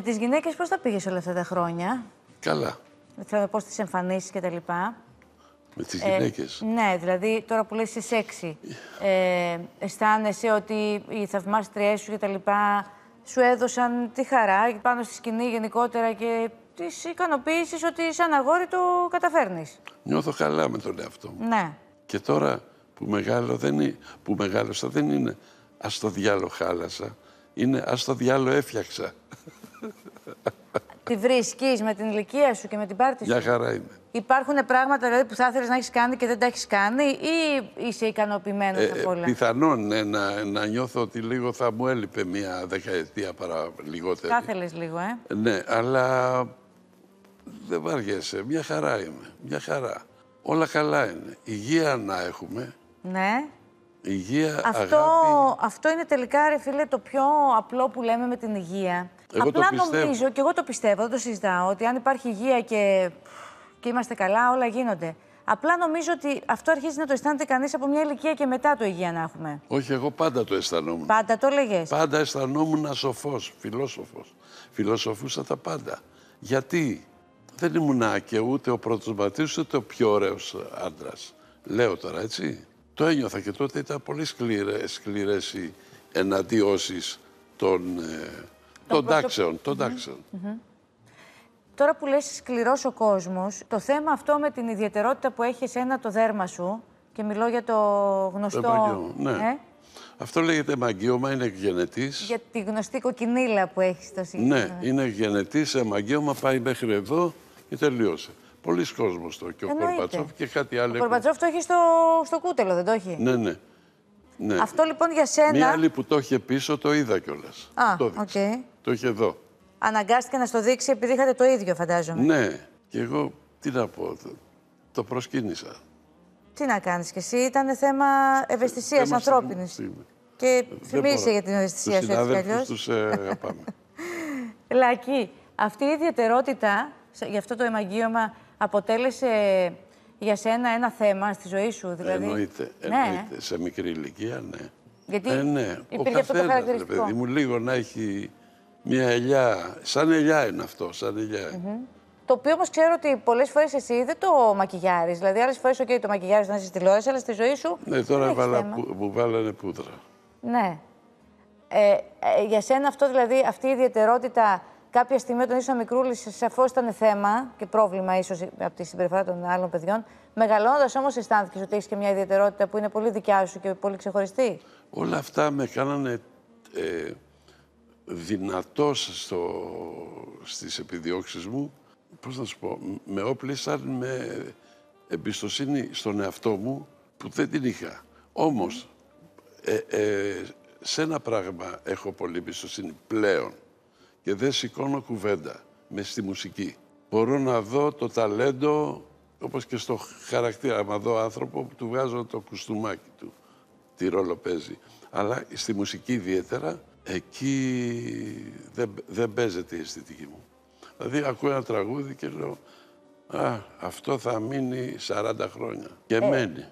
Με τις γυναίκες, πώς τα πήγες όλα αυτά τα χρόνια. Καλά. Θέλω να πω και εμφανίσει λοιπά. Με τις ε, Ναι, δηλαδή τώρα που λες εσύ έξι, Ε, αισθάνεσαι ότι οι θαυμάστριές σου και τα λοιπά σου έδωσαν τη χαρά πάνω στη σκηνή γενικότερα και τη ικανοποίηση ότι σαν αγόρι το καταφέρνεις. Νιώθω καλά με τον εαυτό μου. Ναι. Και τώρα που, μεγάλο δεν είναι, που μεγάλωσα δεν είναι ας το διάλογο χάλασα. Είναι ας το διάλογο έφτιαξα. Τη βρίσκεις με την ηλικία σου και με την πάρτι σου. Για χαρά είμαι. Υπάρχουν πράγματα δηλαδή, που θα ήθελε να έχεις κάνει και δεν τα έχεις κάνει, ή είσαι ικανοποιημένος ε, από όλα. Ε, πιθανόν ναι, να, να νιώθω ότι λίγο θα μου έλειπε μια δεκαετία παρά λιγότερη. Θα ήθελε λίγο, ε. Ναι, αλλά δεν βαριέσαι. Μια χαρά είμαι. Μια χαρά. Όλα καλά είναι. Υγεία να έχουμε. Ναι. Υγεία, αυτό, αγάπη. Αυτό είναι τελικά, ρε φίλε, το πιο απλό που λέμε με την υγεία. Εγώ Απλά το πιστεύω. νομίζω, και εγώ το πιστεύω, δεν το συζητάω, ότι αν υπάρχει υγεία και, και είμαστε καλά, όλα γίνονται. Απλά νομίζω ότι αυτό αρχίζει να το αισθάνεται κανείς από μια ηλικία και μετά το υγεία να έχουμε. Όχι, εγώ πάντα το αισθανόμουν. Πάντα το έλεγε. Πάντα αισθανόμουν σοφό, φιλόσοφος. Φιλοσοφούσα τα πάντα. Γιατί δεν ήμουν και ούτε ο πρώτος Μπατής, ούτε ο πιο ωραίος άντρας. Λέω τώρα, έτσι. Το ένιωθα και τότε ήταν πολύ σκληρέ οι εναντιώσεις των. Ε, των τάξεων. τον τάξεων. Τώρα που λες σκληρός ο κόσμος, το θέμα αυτό με την ιδιαιτερότητα που έχει εσένα το δέρμα σου, και μιλώ για το γνωστό... Επαγγείο, ναι. Ε? Αυτό λέγεται μαγείωμα, είναι γενετής. Για τη γνωστή κοκκινίλα που έχεις στο σύγχρονο. Ναι, είναι γενετής, σε μαγκίωμα πάει μέχρι εδώ και τελείωσε. Πολλοί κόσμος το και ο Κορμπατσόφ και κάτι άλλο. Ο Κορμπατσόφ το έχει στο, στο κούτελο, δεν το έχει. Ναι, ναι. Ναι. Αυτό λοιπόν για σένα. Μία άλλη που το είχε πίσω το είδα κιόλας. Α, το, το είχε εδώ. Αναγκάστηκε να στο δείξει επειδή είχατε το ίδιο, φαντάζομαι. Ναι. Και εγώ τι να πω. Το προσκύνησα. Τι να κάνεις κι εσύ, ήταν θέμα ευαισθησίας ανθρώπινη. Και θυμίσαι για την ευαισθησία σου έτσι κι Τους ε, αγαπάμε. Λακή, αυτή η ιδιαιτερότητα, γι' αυτό το εμαγείωμα, αποτέλεσε για σένα ένα θέμα στη ζωή σου. Δηλαδή. Εννοείται. Ναι. εννοείται. Σε μικρή ηλικία, ναι. Γιατί ε, ναι. ο καθένας, ρε παιδί μου, λίγο να έχει μια ελιά. Σαν ελιά είναι αυτό, σαν ελιά. Mm -hmm. Το οποίο όμως ξέρω ότι πολλές φορές εσύ δεν το μακιγιάρεις. Δηλαδή, άλλες φορές, okay, το μακιγιάρι να είσαι στη τηλεόραση, αλλά στη ζωή σου. Ναι, τώρα βάλα, που, βάλανε πούδρα. Ναι. Ε, ε, για σένα αυτό, δηλαδή, αυτή η ιδιαιτερότητα κάποια στιγμή όταν ήσουν μικρούλης, σαφώς ήταν θέμα και πρόβλημα ίσως από τη συμπεριφορά των άλλων παιδιών. μεγαλώντα όμως, αισθάνθηκες ότι έχεις και μια ιδιαιτερότητα που είναι πολύ δικιά σου και πολύ ξεχωριστή. Όλα αυτά με κάνανε ε, δυνατός στο, στις μου. πω να σου πω, με όπλησαν με εμπιστοσύνη στον εαυτό μου που δεν την είχα. Όμως, ε, ε, σε ένα πράγμα έχω πολύ εμπιστοσύνη πλέον και δεν σηκώνω κουβέντα με στη μουσική. Μπορώ να δω το ταλέντο όπως και στο χαρακτήρα. Μα δω άνθρωπο που του βγάζω το κουστούμάκι του, τι ρόλο παίζει. Αλλά στη μουσική ιδιαίτερα, εκεί δεν, δεν παίζεται η αισθητική μου. Δηλαδή ακούω ένα τραγούδι και λέω, α, αυτό θα μείνει 40 χρόνια. Και ε, μένει.